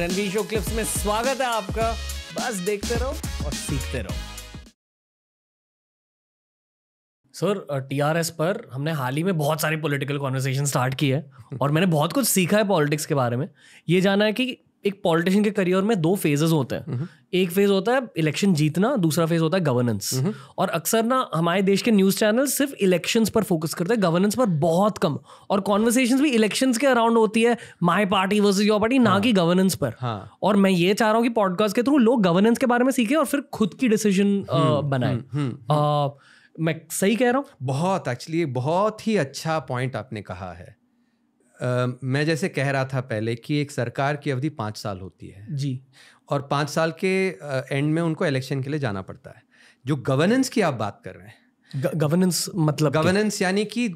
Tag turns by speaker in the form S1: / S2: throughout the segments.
S1: Ranveer show clips में स्वागत है आपका बस देखते रहो और सीखते रहो सर टीआरएस पर हमने हाल ही में बहुत सारी पॉलिटिकल कॉन्वर्सेशन स्टार्ट की है और मैंने बहुत कुछ सीखा है पॉलिटिक्स के बारे में ये जाना है कि एक पॉलिटिशियन के करियर में दो फेजेस होते हैं हम्म। एक फेज होता है इलेक्शन जीतना दूसरा फेज होता है गवर्नेंस हम्म। और अक्सर ना हमारे देश के न्यूज चैनल सिर्फ इलेक्शंस पर फोकस करते हैं गवर्नेंस पर बहुत कम और कॉन्वर्सेशन भी इलेक्शंस के अराउंड होती है my party versus your party ना हाँ। कि गवर्नेंस पर हाँ. और मैं ये चाह रहा हूँ कि पॉडकास्ट के थ्रू लोग गवर्नेंस के बारे में सीखे और फिर खुद की डिसीजन हम्म, बनाए
S2: मैं सही कह रहा हूँ बहुत एक्चुअली बहुत ही अच्छा पॉइंट आपने कहा है मैं जैसे कह रहा था पहले कि एक सरकार की अवधि पाँच साल होती है जी और पाँच साल के एंड में उनको इलेक्शन के लिए जाना पड़ता है जो गवर्नेंस की आप बात कर रहे हैं गवर्नेंस मतलब गवर्नेंस यानी कि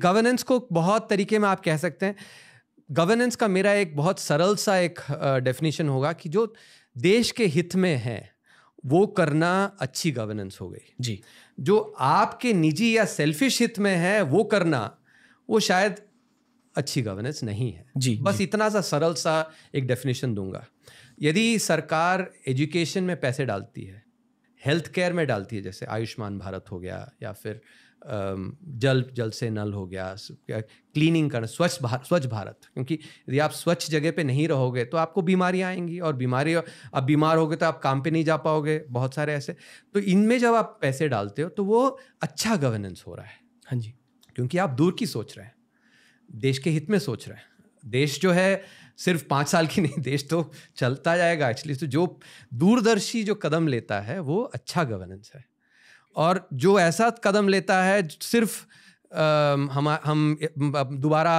S2: गवर्नेंस को बहुत तरीके में आप कह सकते हैं गवर्नेंस का मेरा एक बहुत सरल सा एक डेफिनेशन होगा कि जो देश के हित में है वो करना अच्छी गवर्नेंस हो गई जी जो आपके निजी या सेल्फिश हित में है वो करना वो शायद अच्छी गवर्नेंस नहीं है जी बस जी. इतना सा सरल सा एक डेफिनेशन दूंगा यदि सरकार एजुकेशन में पैसे डालती है हेल्थ केयर में डालती है जैसे आयुष्मान भारत हो गया या फिर जल जल से नल हो गया क्लीनिंग करना स्वच्छ भारत स्वच्छ भारत क्योंकि यदि आप स्वच्छ जगह पे नहीं रहोगे तो आपको बीमारियाँ आएंगी और बीमारी अब बीमार होगे तो आप काम पे नहीं जा पाओगे बहुत सारे ऐसे तो इनमें जब आप पैसे डालते हो तो वो अच्छा गवर्नेंस हो रहा है हाँ जी क्योंकि आप दूर की सोच रहे हैं देश के हित में सोच रहे हैं देश जो है सिर्फ पाँच साल की नहीं देश तो चलता जाएगा एक्चुअली तो जो दूरदर्शी जो कदम लेता है वो अच्छा गवर्नेंस है और जो ऐसा कदम लेता है सिर्फ हम हम दोबारा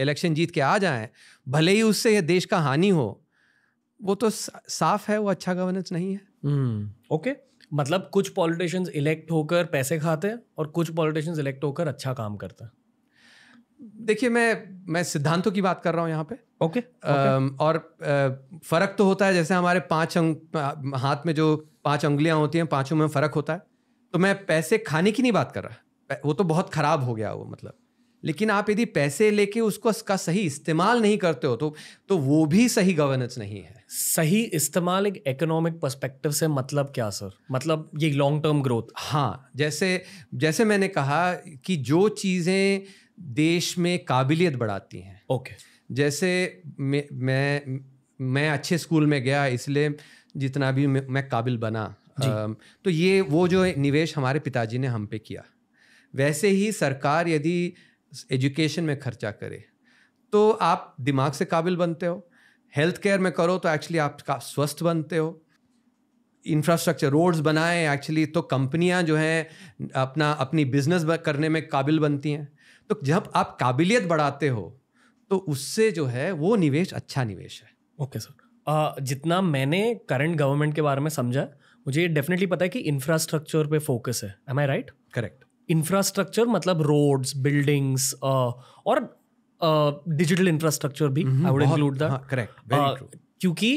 S2: इलेक्शन जीत के आ जाएं भले ही उससे देश का हानि हो वो तो साफ है वो अच्छा गवर्नेंस नहीं है ओके हम्म, okay.
S1: मतलब कुछ पॉलिटिशियंस इलेक्ट होकर पैसे खाते हैं और कुछ पॉलिटिशियंस इलेक्ट होकर अच्छा काम करते हैं
S2: देखिए मैं मैं सिद्धांतों की बात कर रहा हूँ यहाँ पे ओके okay, okay. और फर्क तो होता है जैसे हमारे पांच अंग हाथ में जो पांच उंगलियां होती हैं पांचों में फर्क होता है तो मैं पैसे खाने की नहीं बात कर रहा वो तो बहुत खराब हो गया वो मतलब लेकिन आप यदि पैसे लेके उसको उसका सही इस्तेमाल नहीं करते हो तो तो वो
S1: भी सही गवर्नेंस नहीं है सही इस्तेमाल एक इकोनॉमिक पर्सपेक्टिव से मतलब क्या सर
S2: मतलब ये लॉन्ग टर्म ग्रोथ हाँ जैसे जैसे मैंने कहा कि जो चीज़ें देश में काबिलियत बढ़ाती हैं ओके okay. जैसे मैं मैं मैं अच्छे स्कूल में गया इसलिए जितना भी मैं, काबिल बना तो ये वो जो निवेश हमारे पिताजी ने हम पे किया वैसे ही सरकार यदि एजुकेशन में खर्चा करे तो आप दिमाग से काबिल बनते हो हेल्थ केयर में करो तो एक्चुअली आप स्वस्थ बनते हो इंफ्रास्ट्रक्चर रोड्स बनाए एक्चुअली तो कंपनियां जो हैं अपना अपनी बिजनेस करने में काबिल बनती हैं तो जब आप काबिलियत बढ़ाते हो तो उससे जो है वो निवेश अच्छा
S1: निवेश है ओके सर जितना मैंने करंट गवर्नमेंट के बारे में समझा मुझे ये डेफिनेटली पता है कि इंफ्रास्ट्रक्चर पे फोकस है am I right correct infrastructure मतलब रोड्स बिल्डिंग्स और डिजिटल इंफ्रास्ट्रक्चर भी I would include that correct क्योंकि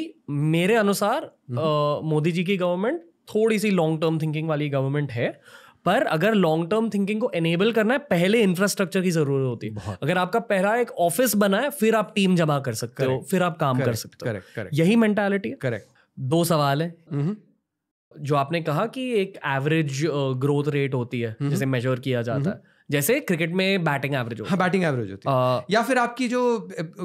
S1: मेरे अनुसार हम्म। मोदी जी की गवर्नमेंट थोड़ी सी लॉन्ग टर्म थिंकिंग वाली गवर्नमेंट है पर अगर लॉन्ग टर्म थिंकिंग को एनेबल करना है पहले इंफ्रास्ट्रक्चर की जरूरत होती है अगर आपका पहला एक ऑफिस बना है फिर आप टीम जमा कर सकते हो फिर आप काम कर सकते हो यही मेंटालिटी है करेक्ट दो सवाल है हम्म। जो आपने कहा कि एक एवरेज ग्रोथ रेट होती है हम्म। जिसे मेजर किया जाता हम्म। है जैसे क्रिकेट में
S2: बैटिंग एवरेज होती हाँ बैटिंग एवरेज होती है या फिर आपकी जो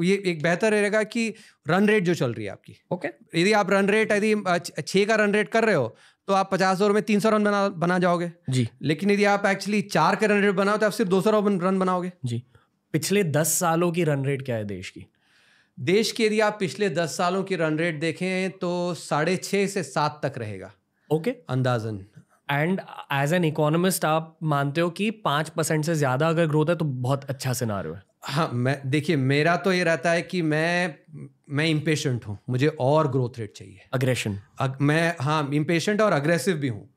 S2: ये एक बेहतर रहेगा कि रन रेट जो चल रही है आपकी ओके okay. यदि आप रन रेट यदि छः का रन रेट कर रहे हो तो आप पचास ओवर में तीन सौ रन बना बना जाओगे जी लेकिन यदि आप एक्चुअली चार के रन रेट बनाओ तो आप सिर्फ दो सौ रन बनाओगे जी पिछले दस सालों की रन रेट क्या है देश की देश की यदि आप पिछले दस सालों की रन रेट देखें तो साढ़े छः से सात तक रहेगा ओके
S1: अंदाजन एंड एज एन इकोनॉमिस्ट आप मानते हो कि पाँच परसेंट से ज़्यादा अगर ग्रोथ
S2: है तो बहुत अच्छा सिनारियो है हाँ मैं देखिए मेरा तो ये रहता है कि मैं मैं इम्पेशेंट हूँ मुझे और ग्रोथ रेट चाहिए अग्रेशन अग, मैं हाँ इम्पेशेंट और अग्रेसिव भी हूँ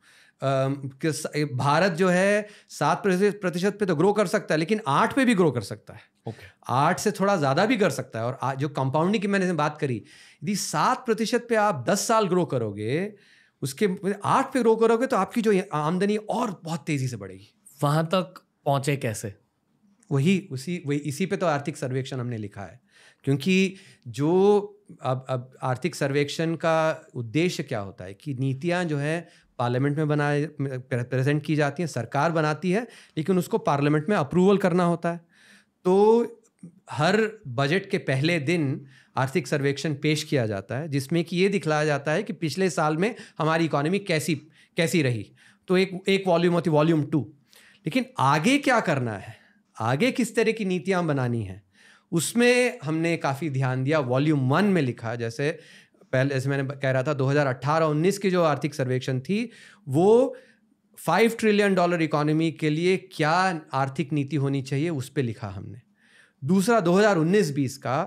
S2: भारत जो है सात प्रतिशत पे तो ग्रो कर सकता है लेकिन आठ पे भी ग्रो कर सकता है okay. आठ से थोड़ा ज़्यादा भी कर सकता है और आ, जो कंपाउंडिंग की मैंने बात करी यदि सात प्रतिशत पे आप दस साल ग्रो करोगे उसके आठ पे ग्रो करोगे तो आपकी जो आमदनी और बहुत तेज़ी से बढ़ेगी वहाँ तक पहुँचे कैसे वही उसी वही इसी पे तो आर्थिक सर्वेक्षण हमने लिखा है क्योंकि जो अब अब आर्थिक सर्वेक्षण का उद्देश्य क्या होता है कि नीतियाँ जो है पार्लियामेंट में बनाए प्रेजेंट की जाती हैं सरकार बनाती है लेकिन उसको पार्लियामेंट में अप्रूवल करना होता है तो हर बजट के पहले दिन आर्थिक सर्वेक्षण पेश किया जाता है जिसमें कि ये दिखलाया जाता है कि पिछले साल में हमारी इकोनॉमी कैसी कैसी रही तो एक एक वॉल्यूम होती वॉल्यूम टू लेकिन आगे क्या करना है आगे किस तरह की नीतियाँ बनानी हैं उसमें हमने काफ़ी ध्यान दिया वॉल्यूम वन में लिखा जैसे पहले जैसे मैंने कह रहा था 2018-19 की जो आर्थिक सर्वेक्षण थी वो फाइव ट्रिलियन डॉलर इकोनॉमी के लिए क्या आर्थिक नीति होनी चाहिए उस पर लिखा हमने दूसरा 2019-20 का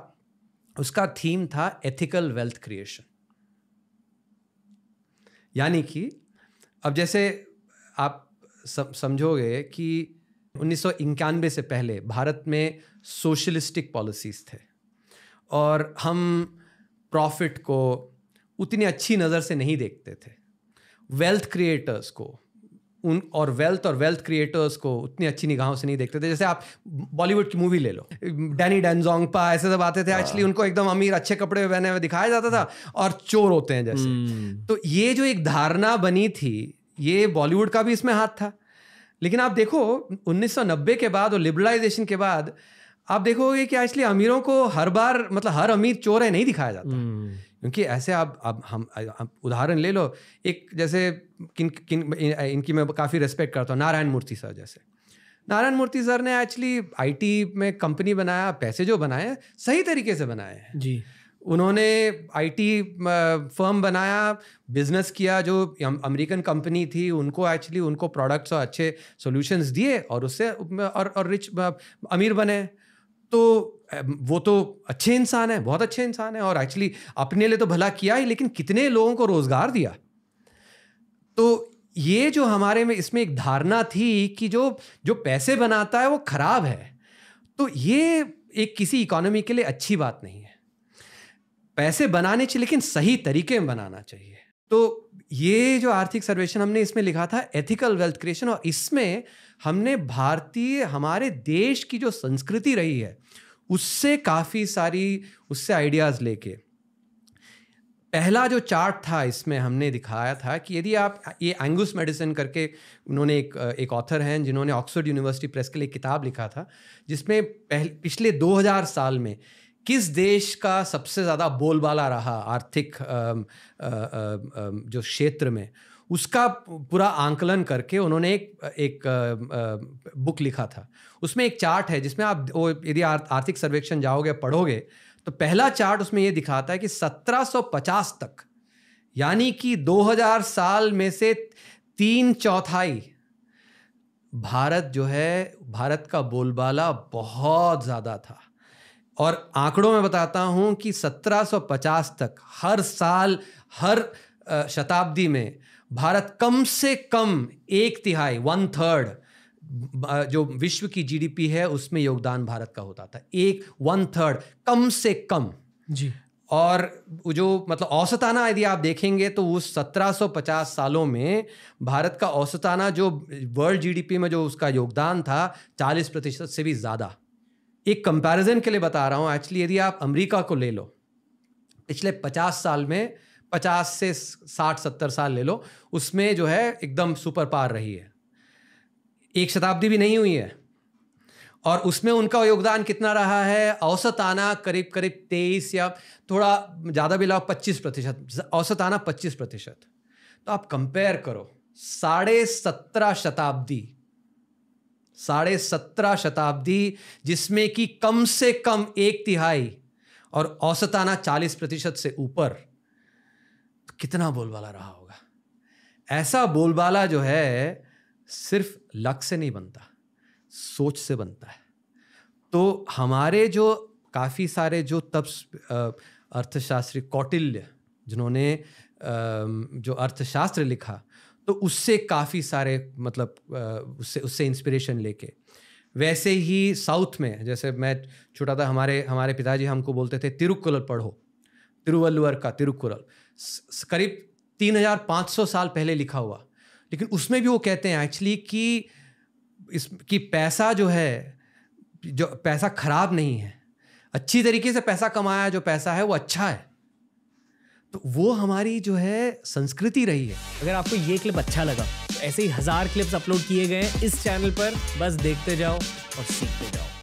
S2: उसका थीम था एथिकल वेल्थ क्रिएशन यानी कि अब जैसे आप समझोगे कि उन्नीस से पहले भारत में सोशलिस्टिक पॉलिसीज थे और हम प्रॉफिट को उतनी अच्छी नज़र से नहीं देखते थे वेल्थ क्रिएटर्स को उन और वेल्थ और वेल्थ क्रिएटर्स को उतनी अच्छी निगाहों से नहीं देखते थे जैसे आप बॉलीवुड की मूवी ले लो डैनी डैनजोंगपा ऐसे सब आते थे एक्चुअली हाँ। उनको एकदम अमीर अच्छे कपड़े पहने हुए दिखाया जाता था और चोर होते हैं जैसे हम्म। तो ये जो एक धारणा बनी थी ये बॉलीवुड का भी इसमें हाथ था लेकिन आप देखो 1990 के बाद और लिबरलाइजेशन के बाद आप देखोगे कि एक्चुअली अमीरों को हर बार मतलब हर अमीर चोर है नहीं दिखाया जाता hmm. क्योंकि ऐसे आप आप हम उदाहरण ले लो एक जैसे किन किन इनकी मैं काफ़ी रेस्पेक्ट करता हूँ नारायण मूर्ति सर जैसे नारायण मूर्ति सर ने एक्चुअली आईटी में कंपनी बनाया पैसे जो बनाए सही तरीके से बनाए हैं जी उन्होंने आईटी फर्म बनाया बिजनेस किया जो अमेरिकन कंपनी थी उनको एक्चुअली उनको प्रोडक्ट्स और अच्छे सॉल्यूशंस दिए और उससे और और रिच अमीर बने तो वो तो अच्छे इंसान हैं बहुत अच्छे इंसान हैं और एक्चुअली अपने लिए तो भला किया ही लेकिन कितने लोगों को रोज़गार दिया तो ये जो हमारे में इसमें एक धारणा थी कि जो जो पैसे बनाता है वो ख़राब है तो ये एक किसी इकोनॉमी के लिए अच्छी बात नहीं है पैसे बनाने चाहिए लेकिन सही तरीके में बनाना चाहिए तो ये जो आर्थिक सर्वेक्षण हमने इसमें लिखा था एथिकल वेल्थ क्रिएशन और इसमें हमने भारतीय हमारे देश की जो संस्कृति रही है उससे काफ़ी सारी उससे आइडियाज़ लेके पहला जो चार्ट था इसमें हमने दिखाया था कि यदि आप ये एंगुस मेडिसिन करके उन्होंने एक एक ऑथर हैं जिन्होंने ऑक्सफोर्ड यूनिवर्सिटी प्रेस के लिए किताब लिखा था जिसमें पहले पिछले 2000 साल में किस देश का सबसे ज़्यादा बोलबाला रहा आर्थिक जो क्षेत्र में उसका पूरा आंकलन करके उन्होंने एक एक बुक लिखा था उसमें एक चार्ट है जिसमें आप वो यदि आर्थिक सर्वेक्षण जाओगे पढ़ोगे तो पहला चार्ट उसमें ये दिखाता है कि 1750 तक यानी कि 2000 साल में से तीन चौथाई भारत जो है भारत का बोलबाला बहुत ज़्यादा था और आंकड़ों में बताता हूँ कि 1750 तक हर साल हर शताब्दी में भारत कम से कम एक तिहाई वन थर्ड जो विश्व की जीडीपी है उसमें योगदान भारत का होता था एक वन थर्ड कम से कम जी और जो मतलब औसताना यदि आप देखेंगे तो उस 1750 सालों में भारत का औसताना जो वर्ल्ड जीडीपी में जो उसका योगदान था 40 प्रतिशत से भी ज़्यादा एक कंपैरिजन के लिए बता रहा हूँ एक्चुअली यदि आप अमेरिका को ले लो पिछले पचास साल में पचास से साठ सत्तर साल ले लो उसमें जो है एकदम सुपर पार रही है एक शताब्दी भी नहीं हुई है और उसमें उनका योगदान कितना रहा है औसत आना करीब करीब तेईस या थोड़ा ज़्यादा भी लाओ पच्चीस प्रतिशत औसत आना पच्चीस प्रतिशत तो आप कंपेयर करो साढ़े सत्रह शताब्दी साढ़े सत्रह शताब्दी जिसमें कि कम से कम एक तिहाई और औसताना चालीस प्रतिशत से ऊपर तो कितना बोलबाला रहा होगा ऐसा बोलबाला जो है सिर्फ लक से नहीं बनता सोच से बनता है तो हमारे जो काफ़ी सारे जो तब अर्थशास्त्री कौटिल्य जिन्होंने जो अर्थशास्त्र लिखा तो उससे काफ़ी सारे मतलब उससे उससे इंस्पिरेशन लेके वैसे ही साउथ में जैसे मैं छोटा था हमारे हमारे पिताजी हमको बोलते थे तिरुक्कुरल पढ़ो तिरुवल्लुवर का तिरुक्कुरल करीब तीन हज़ार पाँच सौ साल पहले लिखा हुआ लेकिन उसमें भी वो कहते हैं एक्चुअली कि इस कि पैसा जो है जो पैसा खराब नहीं है अच्छी तरीके से पैसा कमाया जो पैसा है वो अच्छा है तो वो हमारी जो है संस्कृति रही है अगर आपको ये क्लिप अच्छा
S1: लगा तो ऐसे ही हजार क्लिप्स अपलोड किए गए इस चैनल पर बस देखते जाओ और सीखते जाओ